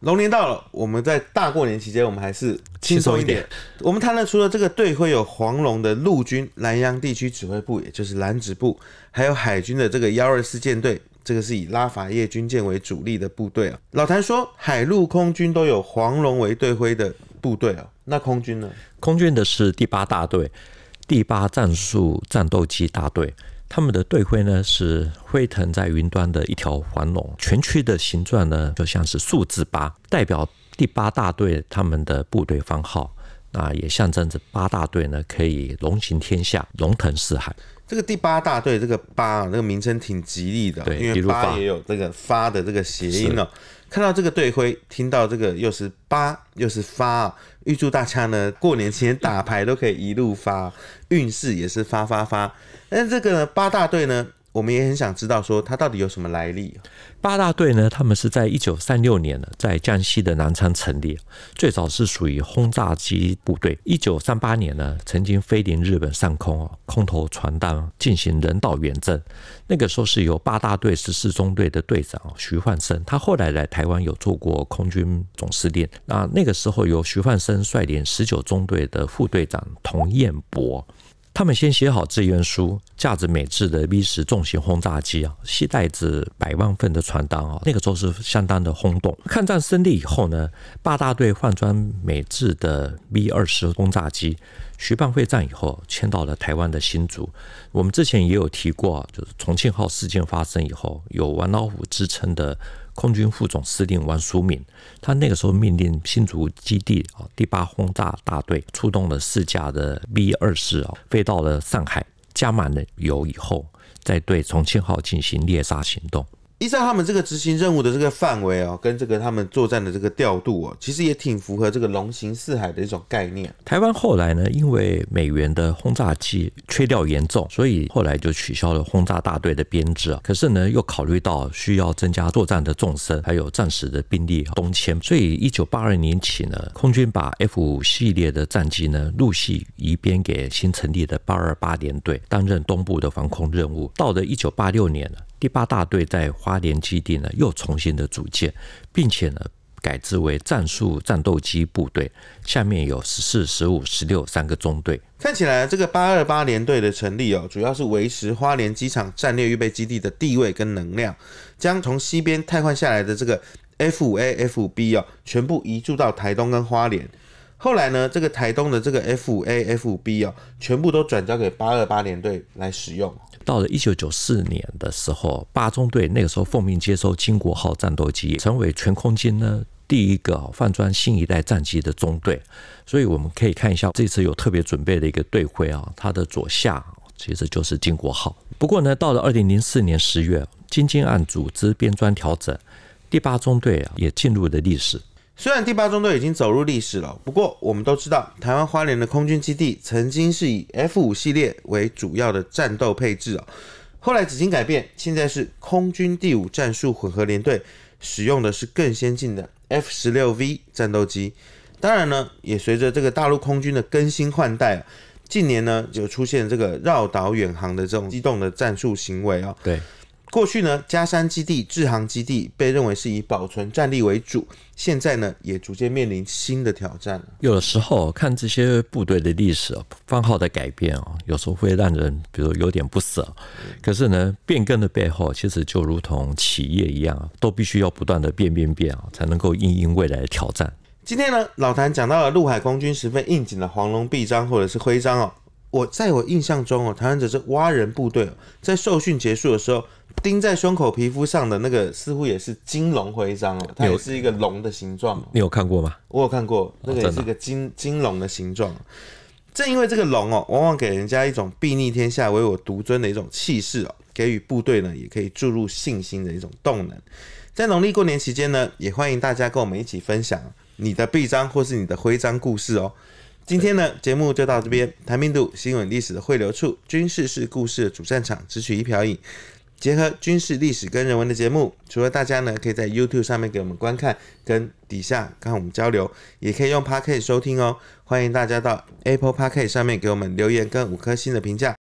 龙年到了，我们在大过年期间，我们还是轻松一点。我们谈了，除了这个队徽有黄龙的陆军南洋地区指挥部，也就是蓝指部，还有海军的这个幺二四舰队，这个是以拉法叶军舰为主力的部队啊。老谭说，海陆空军都有黄龙为队徽的部队啊，那空军呢？空军的是第八大队，第八战术战斗机大队。他们的队徽呢是飞腾在云端的一条黄龙，全区的形状呢就像是数字八，代表第八大队他们的部队番号。那也象征着八大队呢，可以龙行天下，龙腾四海。这个第八大队，这个八，啊这个名称挺吉利的，因为八也有这个发的这个谐音哦。看到这个队徽，听到这个又是八又是发，预祝大家呢，过年期间打牌都可以一路发，运势也是发发发。那这个八大队呢？我们也很想知道，说他到底有什么来历？八大队呢？他们是在一九三六年呢，在江西的南昌成立，最早是属于轰炸机部队。一九三八年呢，曾经飞临日本上空哦，空投传单进行人道远征。那个时候是由八大队十四中队的队长徐焕生，他后来来台湾有做过空军总司令。那那个时候由徐焕生率领十九中队的副队长童彦博。他们先写好志愿书，架着美制的 V 十重型轰炸机啊，携带着百万份的传单啊，那个时候是相当的轰动。抗战胜利以后呢，八大队换装美制的 V 二十轰炸机，徐蚌会战以后迁到了台湾的新竹。我们之前也有提过，就是重庆号事件发生以后，有“王老虎”之称的。空军副总司令王书敏，他那个时候命令新竹基地啊第八轰炸大队出动了四架的 B 二四啊，飞到了上海，加满了油以后，再对重庆号进行猎杀行动。依照他们这个执行任务的这个范围哦，跟这个他们作战的这个调度哦，其实也挺符合这个“龙行四海”的一种概念。台湾后来呢，因为美元的轰炸机缺调严重，所以后来就取消了轰炸大队的编制。可是呢，又考虑到需要增加作战的纵深，还有战时的兵力东迁，所以一九八二年起呢，空军把 F 五系列的战机呢陆续移编给新成立的八二八联队，担任东部的防空任务。到了一九八六年呢。第八大队在花莲基地呢，又重新的组建，并且呢，改制为战术战斗机部队，下面有十四、十五、十六三个中队。看起来这个八二八联队的成立哦，主要是维持花莲机场战略预备基地的地位跟能量，将从西边替换下来的这个 F 五 A、F 五 B 哦，全部移驻到台东跟花莲。后来呢，这个台东的这个 F 五 A、F 五 B 哦，全部都转交给八二八联队来使用。到了一九九四年的时候，八中队那个时候奉命接收“金国号”战斗机，成为全空军呢第一个换装新一代战机的中队。所以我们可以看一下这次有特别准备的一个队徽啊，它的左下其实就是“金国号”。不过呢，到了二零零四年十月，京津岸组织编装调整，第八中队啊也进入了历史。虽然第八中队已经走入历史了，不过我们都知道，台湾花莲的空军基地曾经是以 F 五系列为主要的战斗配置哦，后来几经改变，现在是空军第五战术混合联队使用的是更先进的 F 十六 V 战斗机。当然呢，也随着这个大陆空军的更新换代，近年呢就出现这个绕岛远航的这种机动的战术行为啊。对。过去呢，嘉山基地、智航基地被认为是以保存战力为主，现在呢，也逐渐面临新的挑战。有的时候看这些部队的历史、番号的改变啊，有时候会让人比如有点不舍。可是呢，变更的背后，其实就如同企业一样，都必须要不断的变、变、变啊，才能够应应未来的挑战。今天呢，老谭讲到了陆海空军十分应景的黄龙臂章或者是徽章哦。我在我印象中哦，台湾这是蛙人部队在受训结束的时候。钉在胸口皮肤上的那个似乎也是金龙徽章哦，它也是一个龙的形状。你有看过吗？我有看过，那个也是一个金金龙的形状。正因为这个龙哦，往往给人家一种睥睨天下、唯我独尊的一种气势哦，给予部队呢也可以注入信心的一种动能。在农历过年期间呢，也欢迎大家跟我们一起分享你的臂章或是你的徽章故事哦。今天呢，节目就到这边，谈兵度新闻历史的汇流处，军事是故事的主战场，只取一瓢饮。结合军事历史跟人文的节目，除了大家呢可以在 YouTube 上面给我们观看，跟底下跟我们交流，也可以用 Pocket 收听哦。欢迎大家到 Apple Pocket 上面给我们留言跟五颗星的评价。